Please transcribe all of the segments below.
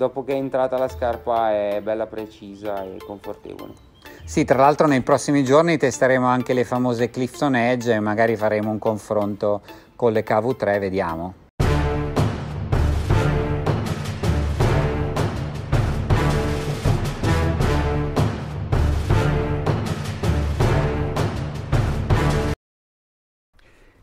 dopo che è entrata la scarpa è bella precisa e confortevole. Sì, tra l'altro nei prossimi giorni testeremo anche le famose Clifton Edge e magari faremo un confronto con le KV3, vediamo.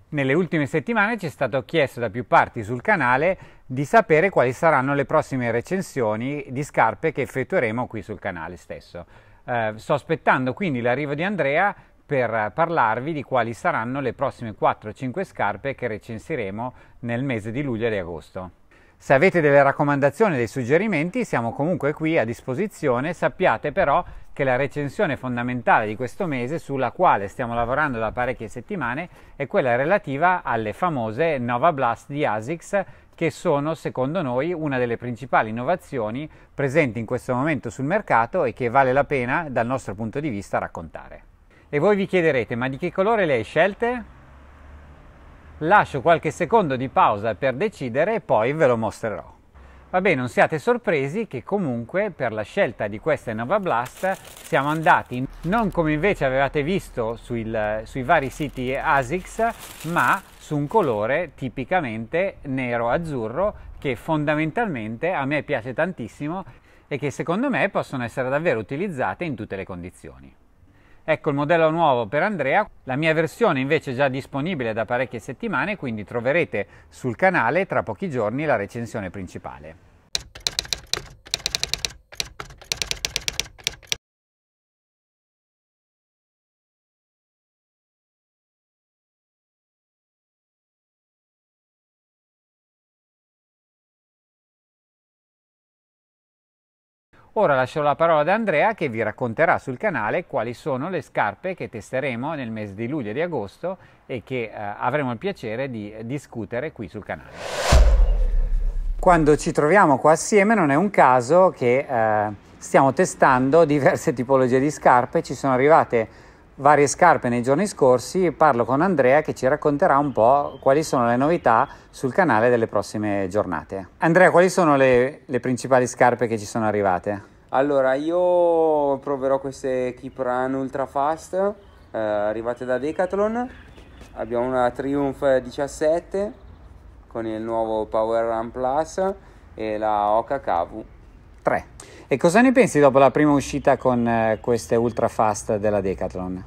Nelle ultime settimane ci è stato chiesto da più parti sul canale di sapere quali saranno le prossime recensioni di scarpe che effettueremo qui sul canale stesso. Eh, sto aspettando quindi l'arrivo di Andrea per parlarvi di quali saranno le prossime 4-5 scarpe che recensiremo nel mese di luglio e di agosto. Se avete delle raccomandazioni, dei suggerimenti, siamo comunque qui a disposizione. Sappiate però che la recensione fondamentale di questo mese, sulla quale stiamo lavorando da parecchie settimane, è quella relativa alle famose Nova Blast di ASICS, che sono, secondo noi, una delle principali innovazioni presenti in questo momento sul mercato e che vale la pena, dal nostro punto di vista, raccontare. E voi vi chiederete, ma di che colore le hai scelte? lascio qualche secondo di pausa per decidere e poi ve lo mostrerò. Vabbè, non siate sorpresi che comunque per la scelta di questa Innova Blast siamo andati non come invece avevate visto sul, sui vari siti ASICS, ma su un colore tipicamente nero-azzurro che fondamentalmente a me piace tantissimo e che secondo me possono essere davvero utilizzate in tutte le condizioni. Ecco il modello nuovo per Andrea, la mia versione invece è già disponibile da parecchie settimane, quindi troverete sul canale tra pochi giorni la recensione principale. Ora lascio la parola ad Andrea che vi racconterà sul canale quali sono le scarpe che testeremo nel mese di luglio e di agosto e che eh, avremo il piacere di discutere qui sul canale. Quando ci troviamo qua assieme non è un caso che eh, stiamo testando diverse tipologie di scarpe, ci sono arrivate varie scarpe nei giorni scorsi, parlo con Andrea che ci racconterà un po' quali sono le novità sul canale delle prossime giornate. Andrea, quali sono le, le principali scarpe che ci sono arrivate? Allora, io proverò queste Keep Run Ultra Fast eh, arrivate da Decathlon. Abbiamo una Triumph 17 con il nuovo Power Run Plus e la Oka OKKV 3. E cosa ne pensi dopo la prima uscita con eh, queste ultra fast della Decathlon?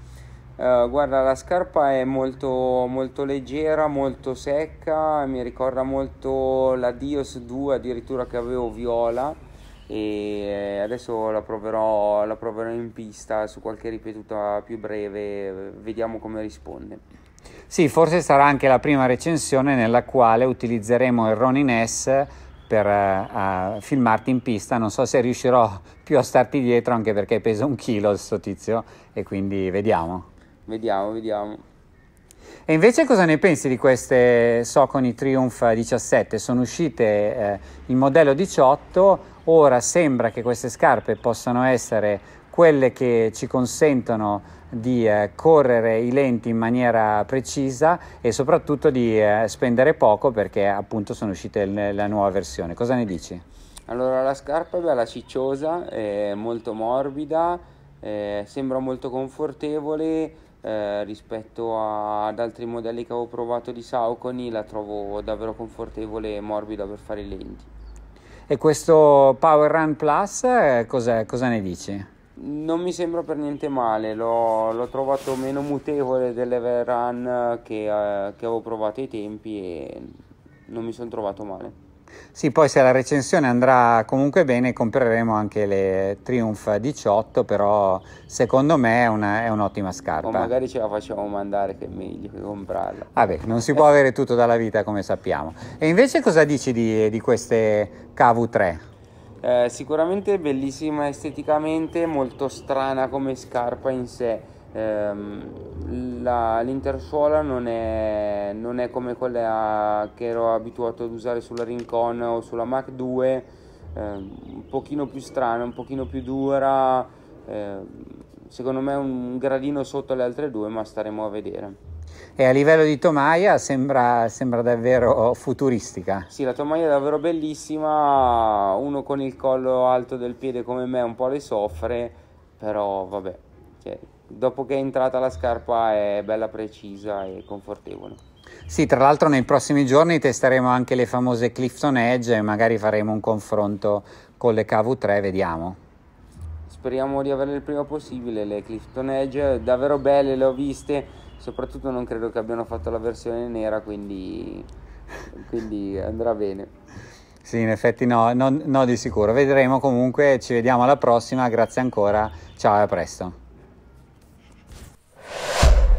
Uh, guarda, la scarpa è molto, molto leggera, molto secca, mi ricorda molto la Dios 2 addirittura che avevo viola e adesso la proverò, la proverò in pista su qualche ripetuta più breve, vediamo come risponde. Sì, forse sarà anche la prima recensione nella quale utilizzeremo il Ronin S per uh, filmarti in pista, non so se riuscirò più a starti dietro anche perché pesa un chilo questo tizio e quindi vediamo. Vediamo, vediamo. E invece cosa ne pensi di queste Soconi Triumph 17? Sono uscite eh, il modello 18, ora sembra che queste scarpe possano essere quelle che ci consentono di eh, correre i lenti in maniera precisa e soprattutto di eh, spendere poco perché appunto sono uscite le, la nuova versione. Cosa ne dici? Allora la scarpa è bella cicciosa, è molto morbida, eh, sembra molto confortevole eh, rispetto a, ad altri modelli che avevo provato di Saucony, la trovo davvero confortevole e morbida per fare i lenti. E questo Power Run Plus eh, cosa ne dici? non mi sembra per niente male, l'ho, l'ho trovato meno mutevole dell'Everrun che, eh, che avevo provato ai tempi e non mi sono trovato male. Sì, poi se la recensione andrà comunque bene compreremo anche le Triumph 18, però secondo me è, una, è un'ottima scarpa. O magari ce la facciamo mandare che è meglio che comprarla. Vabbè, non si può avere tutto dalla vita come sappiamo. E invece cosa dici di, di queste KV3? Eh, sicuramente bellissima esteticamente, molto strana come scarpa in sé. Eh, la, l'intersuola non è, non è, come quella che ero abituato ad usare sulla Rincon o sulla Mac 2, eh, un pochino più strana, un pochino più dura, ehm, secondo me un gradino sotto le altre due, ma staremo a vedere e a livello di tomaia sembra, sembra davvero futuristica. Sì, la tomaia è davvero bellissima, uno con il collo alto del piede come me un po' le soffre, però vabbè, cioè, dopo che è entrata la scarpa è bella precisa e confortevole. Sì, tra l'altro nei prossimi giorni testeremo anche le famose Clifton Edge e magari faremo un confronto con le KV3, vediamo speriamo di averle il prima possibile le Clifton Edge davvero belle le ho viste soprattutto non credo che abbiano fatto la versione nera quindi, quindi andrà bene sì in effetti no, no, no di sicuro vedremo comunque ci vediamo alla prossima grazie ancora ciao e a presto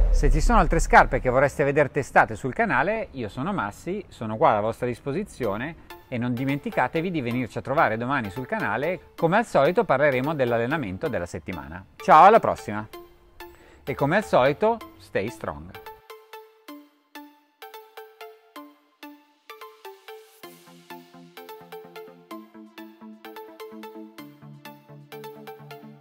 se ci sono altre scarpe che vorreste vedere testate sul canale, io sono Massi, sono qua alla vostra disposizione e non dimenticatevi di venirci a trovare domani sul canale. Come al solito parleremo dell'allenamento della settimana. Ciao, alla prossima! E come al solito, stay strong!